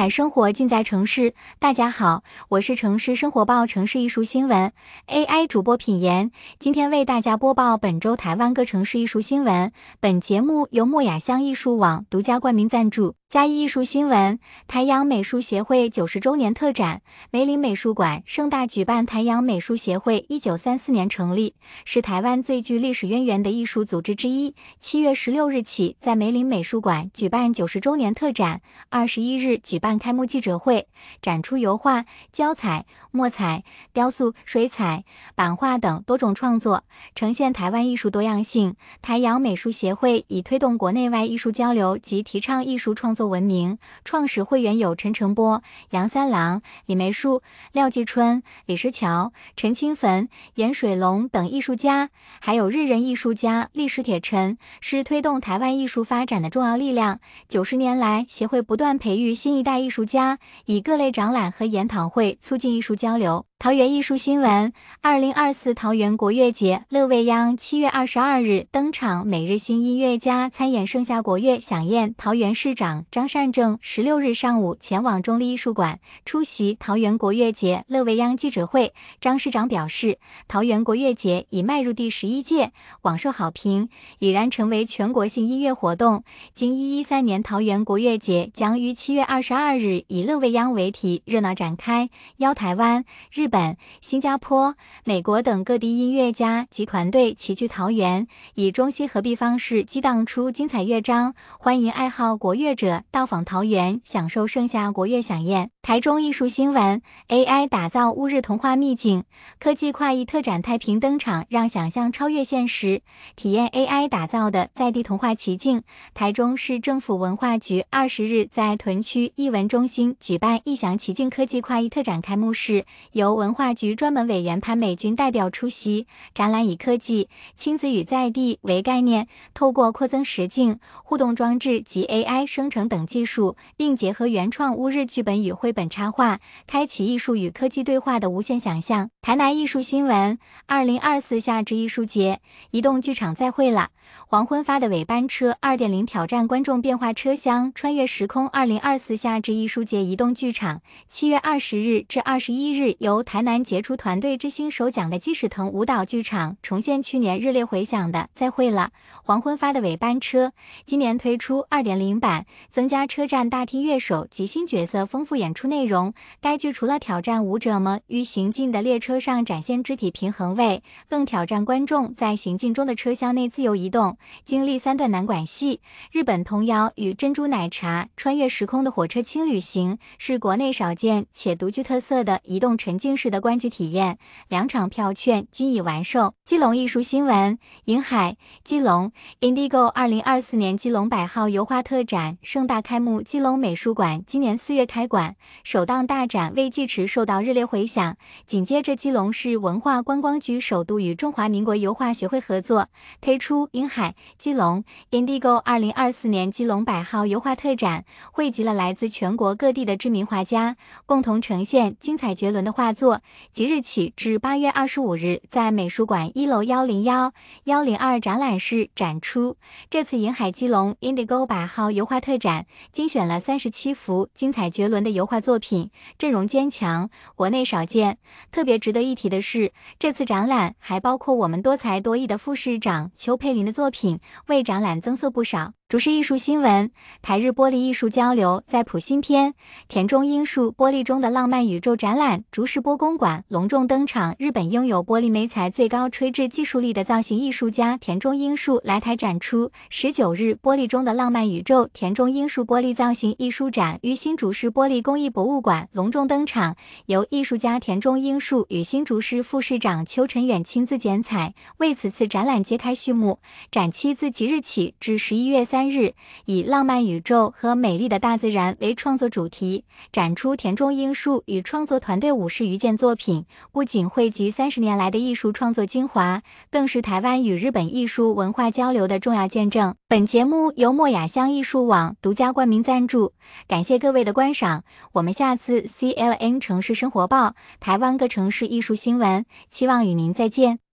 海生活尽在城市。大家好，我是城市生活报城市艺术新闻 AI 主播品言，今天为大家播报本周台湾各城市艺术新闻。本节目由墨雅香艺术网独家冠名赞助。嘉义艺术新闻：台阳美术协会九十周年特展，梅林美术馆盛大举办。台阳美术协会一九三四年成立，是台湾最具历史渊源的艺术组织之一。七月十六日起，在梅林美术馆举办九十周年特展，二十一日举办开幕记者会，展出油画、胶彩、墨彩、雕塑、水彩、版画等多种创作，呈现台湾艺术多样性。台阳美术协会以推动国内外艺术交流及提倡艺术创作。作闻名，创始会员有陈澄波、杨三郎、李梅树、廖继春、李石桥、陈清汾、严水龙等艺术家，还有日人艺术家历史铁陈，是推动台湾艺术发展的重要力量。九十年来，协会不断培育新一代艺术家，以各类展览和研讨会促进艺术交流。桃园艺术新闻：二零二四桃园国乐节，乐未央七月二十二日登场。每日新音乐家参演盛夏国乐享宴。桃园市长张善政十六日上午前往中立艺术馆出席桃园国乐节乐未央记者会。张市长表示，桃园国乐节已迈入第十一届，广受好评，已然成为全国性音乐活动。经一一三年桃园国乐节将于七月二十二日以乐未央为题，热闹展开，邀台湾、日。本、新加坡、美国等各地音乐家及团队齐聚桃园，以中西合璧方式激荡出精彩乐章，欢迎爱好国乐者到访桃园，享受盛夏国乐享宴。台中艺术新闻，AI 打造乌日童话秘境，科技跨域特展太平登场，让想象超越现实，体验 AI 打造的在地童话奇境。台中市政府文化局二十日在屯区艺文中心举办异想奇境科技跨域特展开幕式，由文化局专门委员潘美军代表出席展览，以科技亲子与在地为概念，透过扩增实境互动装置及 AI 生成等技术，并结合原创乌日剧本与绘本插画，开启艺术与科技对话的无限想象。台南艺术新闻，二零二四夏至艺术节移动剧场再会了，黄昏发的尾班车二点零挑战观众变化车厢穿越时空。二零二四夏至艺术节移动剧场，七月二十日至二十一日由。台南杰出团队之星首奖的鸡屎藤舞蹈剧场重现去年热烈回响的《再会了黄昏》发的尾班车，今年推出2.0版，增加车站大厅乐手及新角色，丰富演出内容。该剧除了挑战舞者们于行进的列车上展现肢体平衡位，更挑战观众在行进中的车厢内自由移动，经历三段男管戏、日本童谣与珍珠奶茶穿越时空的火车轻旅行，是国内少见且独具特色的移动沉浸。市的观剧体验，两场票券均已完售。基隆艺术新闻：银海基隆 Indigo 2024年基隆百号油画特展盛大开幕。基隆美术馆今年四月开馆，首档大展未计时受到热烈回响。紧接着，基隆市文化观光局首度与中华民国油画学会合作，推出银海基隆 Indigo 2024年基隆百号油画特展，汇集了来自全国各地的知名画家，共同呈现精彩绝伦的画作。作即日起至八月二十五日在美术馆一楼幺零幺、幺零二展览室展出。这次《银海基隆 Indigo 百号油画特展精选了三十七幅精彩绝伦的油画作品，阵容坚强，国内少见。特别值得一提的是，这次展览还包括我们多才多艺的副市长邱佩林的作品，为展览增色不少。竹市艺术新闻：台日玻璃艺术交流在谱新篇，田中英树“玻璃中的浪漫宇宙”展览竹市波公馆隆重登场。日本拥有玻璃媒材最高吹制技术力的造型艺术家田中英树来台展出。十九日，“玻璃中的浪漫宇宙”田中英树玻璃造型艺术展于新竹市玻璃工艺博物馆隆重登场，由艺术家田中英树与新竹市副市长邱晨远亲自剪彩，为此次展览揭开序幕。展期自即日起至十一月三。三日以浪漫宇宙和美丽的大自然为创作主题，展出田中英树与创作团队五十余件作品，不仅汇集三十年来的艺术创作精华，更是台湾与日本艺术文化交流的重要见证。本节目由墨雅香艺术网独家冠名赞助，感谢各位的观赏。我们下次 CLN 城市生活报台湾各城市艺术新闻，希望与您再见。